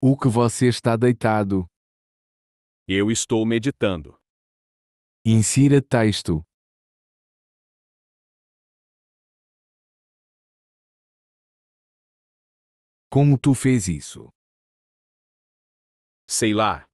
O que você está deitado? Eu estou meditando. Insira texto. Como tu fez isso? Sei lá.